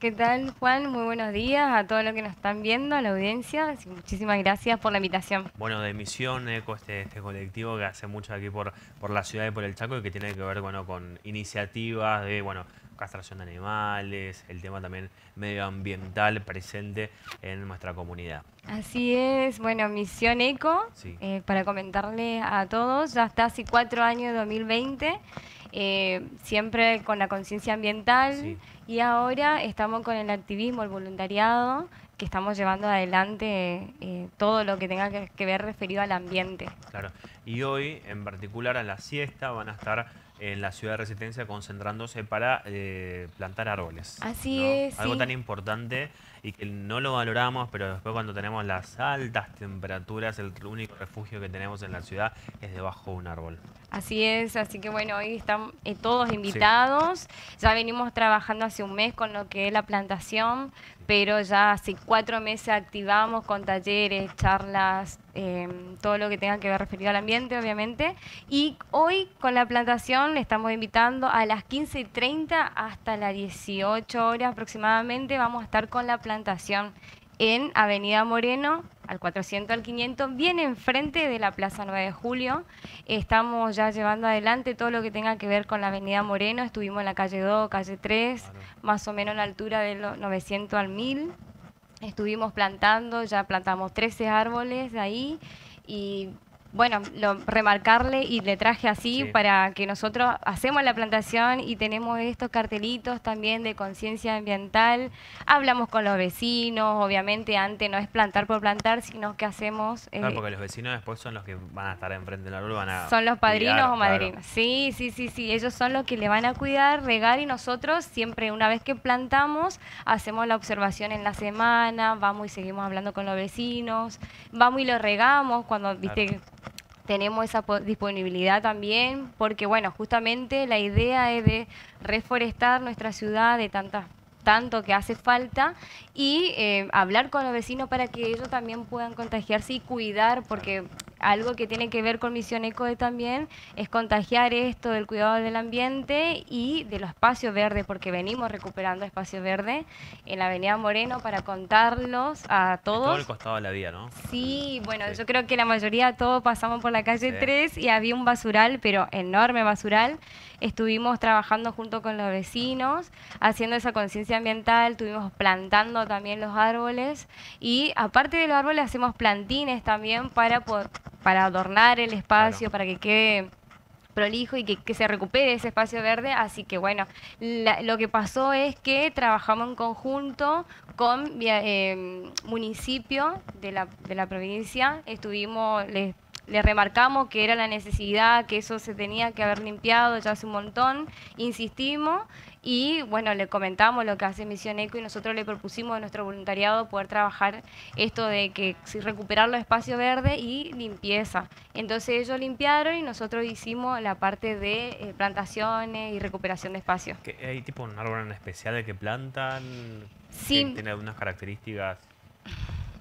¿Qué tal, Juan? Muy buenos días a todos los que nos están viendo, a la audiencia. Muchísimas gracias por la invitación. Bueno, de Misión Eco, este, este, colectivo que hace mucho aquí por, por la ciudad y por el Chaco y que tiene que ver bueno, con iniciativas de, bueno, castración de animales, el tema también medioambiental presente en nuestra comunidad. Así es, bueno, Misión Eco, eh, para comentarle a todos, ya está hace cuatro años, 2020, eh, siempre con la conciencia ambiental y ahora estamos con el activismo, el voluntariado, que estamos llevando adelante eh, todo lo que tenga que, que ver referido al ambiente. Claro, y hoy en particular a la siesta van a estar en la ciudad de Resistencia concentrándose para eh, plantar árboles. Así es. Algo tan importante y que no lo valoramos, pero después cuando tenemos las altas temperaturas, el único refugio que tenemos en la ciudad es debajo de un árbol. Así es, así que bueno, hoy están eh, todos invitados. Ya venimos trabajando hace un mes con lo que es la plantación pero ya hace cuatro meses activamos con talleres, charlas, em, todo lo que tenga que ver referido al ambiente, obviamente. Y hoy con la plantación le estamos invitando a las 15.30 hasta las 18 horas aproximadamente. Vamos a estar con la plantación en Avenida Moreno, al 400, al 500, bien enfrente de la Plaza 9 de Julio. Estamos ya llevando adelante todo lo que tenga que ver con la Avenida Moreno. Estuvimos en la calle 2, calle 3, más o menos a la altura de los 900 al 1000. Estuvimos plantando, ya plantamos 13 árboles de ahí y bueno, lo, remarcarle y le traje así para que nosotros hacemos la plantación y tenemos estos cartelitos también de conciencia ambiental. Hablamos con los vecinos, obviamente antes no es plantar por plantar, sino que hacemos... Eh, porque los vecinos después son los que van a estar enfrente del árbol, van a... Son los padrinos o madrinos. Sí, sí, sí, sí, ellos son los que le van a cuidar, regar y nosotros siempre una vez que plantamos hacemos la observación en la semana, vamos y seguimos hablando con los vecinos, vamos y lo regamos cuando, viste tenemos esa disponibilidad también, porque bueno, justamente la idea es de reforestar nuestra ciudad de tanto que hace falta y eh, hablar con los vecinos para que ellos también puedan contagiarse y cuidar, porque algo que tiene que ver con Misión ECOE también es contagiar esto del cuidado del ambiente y de los espacios verdes, porque venimos recuperando espacios verdes en la Avenida Moreno para contarlos a todos. Todo el costado de la vía, ¿no? Sí, bueno, yo creo que la mayoría todos pasamos por la calle 3 y había un basural, pero enorme basural. Estuvimos trabajando junto con los vecinos, haciendo esa conciencia ambiental, estuvimos plantando también los árboles y aparte de los árboles hacemos plantines también para poder para adornar el espacio, para que quede prolijo y que, se recupere ese espacio verde. Así que bueno, lo que pasó es que trabajamos en conjunto con eh, municipio de la, de la provincia. Estuvimos, les le remarcamos que era la necesidad, que eso se tenía que haber limpiado ya hace un montón, insistimos y bueno, le comentamos lo que hace Misión Eco y nosotros le propusimos a nuestro voluntariado poder trabajar esto de que recuperar los espacios verdes y limpieza. Entonces ellos limpiaron y nosotros hicimos la parte de eh, plantaciones y recuperación de espacios. ¿Hay tipo un árbol en especial que plantan? Sí. Que tiene algunas características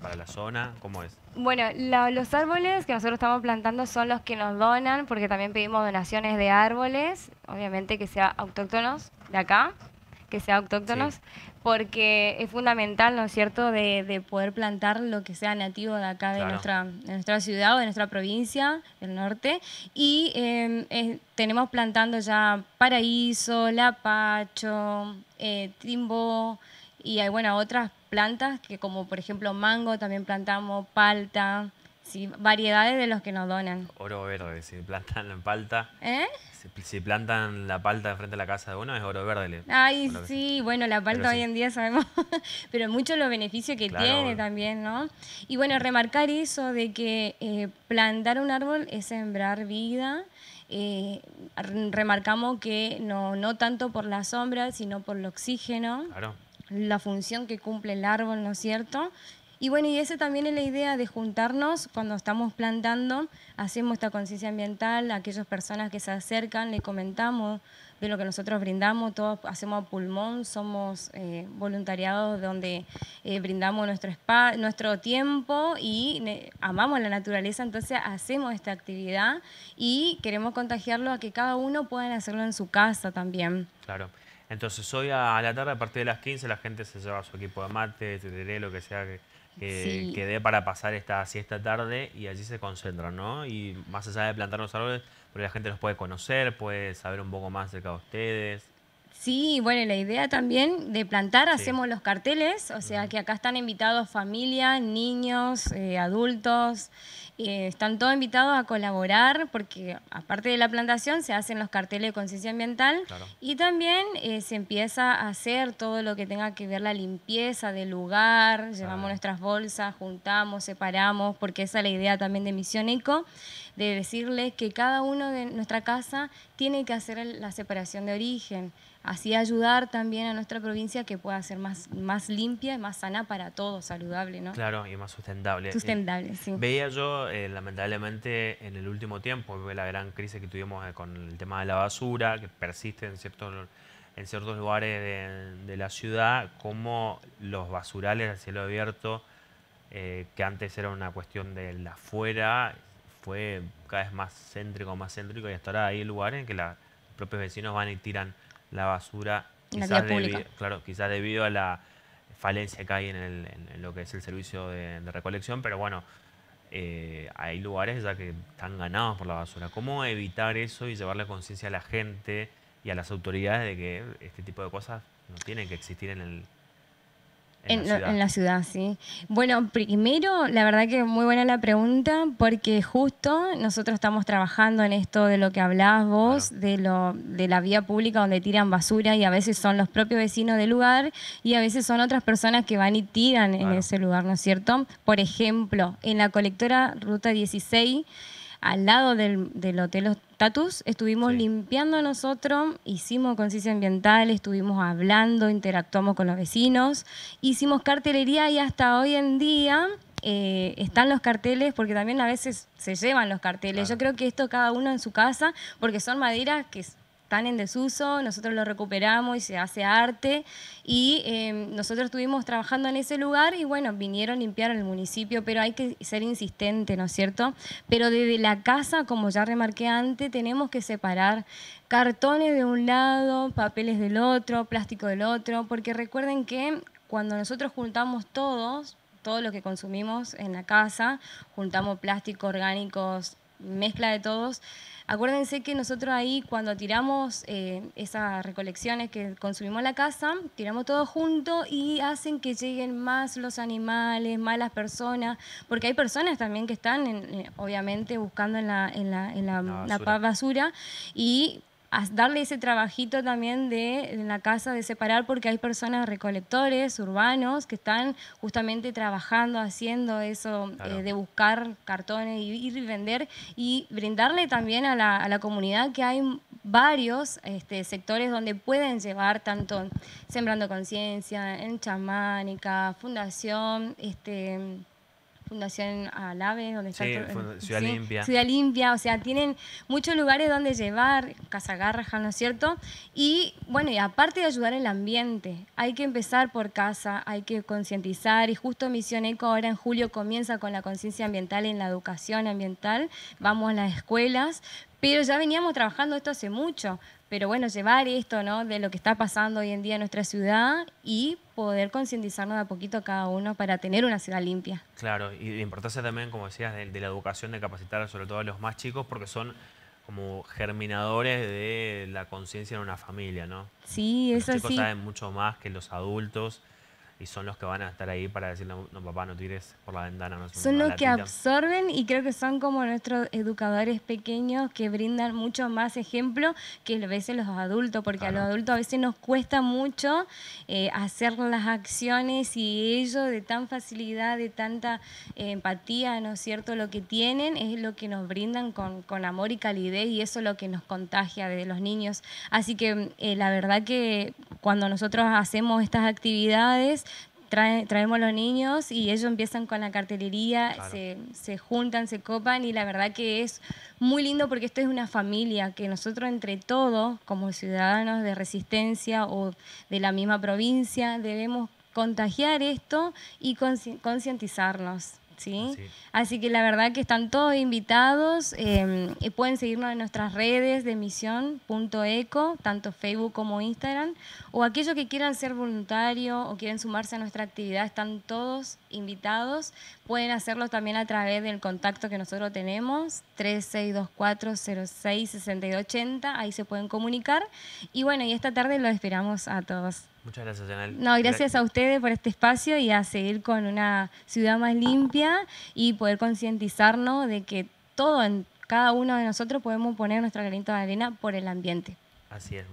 para la zona? ¿Cómo es? Bueno, los árboles que nosotros estamos plantando son los que nos donan, porque también pedimos donaciones de árboles, obviamente que sean autóctonos de acá, que sean autóctonos, porque es fundamental, ¿no es cierto?, de, poder plantar lo que sea nativo de acá, de, nuestra, ciudad o de nuestra provincia del norte. Y eh, tenemos plantando ya paraíso, lapacho, eh, timbo y hay, bueno, otras plantas, que como por ejemplo mango, también plantamos palta, variedades de los que nos donan. Oro verde, si plantan la palta. ¿Eh? Si, plantan la palta de frente a la casa de uno, es oro verde. Ay, sí, bueno, la palta hoy en día sabemos. Pero muchos los beneficios que tiene también, ¿no? Y bueno, remarcar eso de que eh, plantar un árbol es sembrar vida. Eh, remarcamos que no, no tanto por la sombra, sino por el oxígeno. Claro la función que cumple el árbol, ¿no es cierto? Y bueno, y esa también es la idea de juntarnos cuando estamos plantando, hacemos esta conciencia ambiental, a aquellas personas que se acercan, le comentamos de lo que nosotros brindamos, todos hacemos pulmón, somos eh, voluntariados donde eh, brindamos nuestro, nuestro tiempo y eh, amamos la naturaleza, entonces hacemos esta actividad y queremos contagiarlo a que cada uno pueda hacerlo en su casa también. Claro. Entonces hoy a la tarde, a partir de las 15, la gente se lleva su equipo de mate, tereré, lo que sea que, dé para pasar esta siesta tarde y allí se concentran, ¿no? Y más allá de plantar los árboles, porque la gente los puede conocer, puede saber un poco más acerca de ustedes. Sí, bueno, la idea también de plantar, hacemos los carteles, o sea que acá están invitados familia, niños, eh, adultos, están todos invitados a colaborar porque aparte de la plantación se hacen los carteles de conciencia ambiental y también eh, se empieza a hacer todo lo que tenga que ver la limpieza del lugar, ah. llevamos nuestras bolsas, juntamos, separamos, porque esa es la idea también de Misión Eco, de decirles que cada uno de nuestra casa tiene que hacer la separación de origen, así ayudar también a nuestra provincia que pueda ser más, más limpia y más sana para todos, saludable, ¿no? Claro, y más sustentable. Sustentable, Veía yo eh, lamentablemente en el último tiempo, la gran crisis que tuvimos eh, con el tema de la basura, que persiste en ciertos, en ciertos lugares de, la ciudad, como los basurales al cielo abierto, eh, que antes era una cuestión de la afuera, fue cada vez más céntrico, más céntrico, y hasta ahora hay lugares en que los propios vecinos van y tiran la basura, quizás, debido, a la falencia que hay en, lo que es el servicio de recolección, pero bueno, eh, hay lugares ya que están ganados por la basura. ¿Cómo evitar eso y llevar la conciencia a la gente y a las autoridades de que este tipo de cosas no tienen que existir en el, en, la ciudad. sí. Bueno, primero, la verdad que muy buena la pregunta, porque justo nosotros estamos trabajando en esto de lo que hablabas vos, de, lo, de la vía pública donde tiran basura y a veces son los propios vecinos del lugar y a veces son otras personas que van y tiran en ese lugar, ¿no es cierto? Por ejemplo, en la colectora Ruta 16 al lado del, Hotel Tatus, estuvimos limpiando nosotros, hicimos conciencia ambiental, estuvimos hablando, interactuamos con los vecinos, hicimos cartelería y hasta hoy en día eh, están los carteles, porque también a veces se llevan los carteles. Yo creo que esto cada uno en su casa, porque son maderas que están en desuso, nosotros lo recuperamos y se hace arte. Y em, nosotros estuvimos trabajando en ese lugar y bueno, vinieron, limpiaron el municipio, pero hay que ser insistente, ¿no es cierto? Pero desde la casa, como ya remarqué antes, tenemos que separar cartones de un lado, papeles del otro, plástico del otro, porque recuerden que cuando nosotros juntamos todos, todo lo que consumimos en la casa, juntamos plásticos orgánicos, mezcla de todos. Acuérdense que nosotros ahí cuando tiramos eh, esas recolecciones que consumimos en la casa, tiramos todo junto y hacen que lleguen más los animales, más las personas, porque hay personas también que están, eh, obviamente, buscando en la, en la, en la, basura. basura y darle ese trabajito también de en la casa de separar porque hay personas recolectores urbanos que están justamente trabajando haciendo eso eh, de buscar cartones y ir y vender y brindarle también a la, comunidad que hay varios este, sectores donde pueden llevar tanto sembrando conciencia en chamánica fundación este Fundación Alaves, donde sí, está Ciudad Limpia. Ciudad Limpia, o sea, tienen muchos lugares donde llevar, Casa garraja, ¿no es cierto? Y bueno, y aparte de ayudar el ambiente, hay que empezar por casa, hay que concientizar y justo Misión Eco ahora en julio comienza con la conciencia ambiental en la educación ambiental, vamos a las escuelas, pero ya veníamos trabajando esto hace mucho pero bueno, llevar esto, De lo que está pasando hoy en día en nuestra ciudad y poder concientizarnos de a poquito cada uno para tener una ciudad limpia. Claro, y la importancia también, como decías, de, la educación, de capacitar sobre todo a los más chicos, porque son como germinadores de la conciencia en una familia, ¿no? Sí, eso sí. Los chicos saben mucho más que los adultos y son los que van a estar ahí para decirle no, papá, no tires por la ventana. No son los que absorben y creo que son como nuestros educadores pequeños que brindan mucho más ejemplo que a veces los adultos, porque a los adultos a veces nos cuesta mucho eh, hacer las acciones y ellos de tan facilidad, de tanta eh, empatía, ¿no es cierto? Lo que tienen es lo que nos brindan con, amor y calidez y eso es lo que nos contagia desde los niños. Así que eh, la verdad que cuando nosotros hacemos estas actividades, trae, traemos los niños y ellos empiezan con la cartelería, se, se, juntan, se copan y la verdad que es muy lindo porque esto es una familia que nosotros entre todos, como ciudadanos de resistencia o de la misma provincia, debemos contagiar esto y concientizarnos. ¿sí? Así que la verdad que están todos invitados. Eh, y pueden seguirnos en nuestras redes de misión.eco, tanto Facebook como Instagram. O aquellos que quieran ser voluntarios o quieren sumarse a nuestra actividad, están todos invitados. Pueden hacerlo también a través del contacto que nosotros tenemos, ochenta Ahí se pueden comunicar. Y bueno, y esta tarde los esperamos a todos. Muchas gracias, Anel. No, gracias a ustedes por este espacio y a seguir con una ciudad más limpia y poder concientizarnos de que todo, en cada uno de nosotros podemos poner nuestra granito de arena por el ambiente. Así es.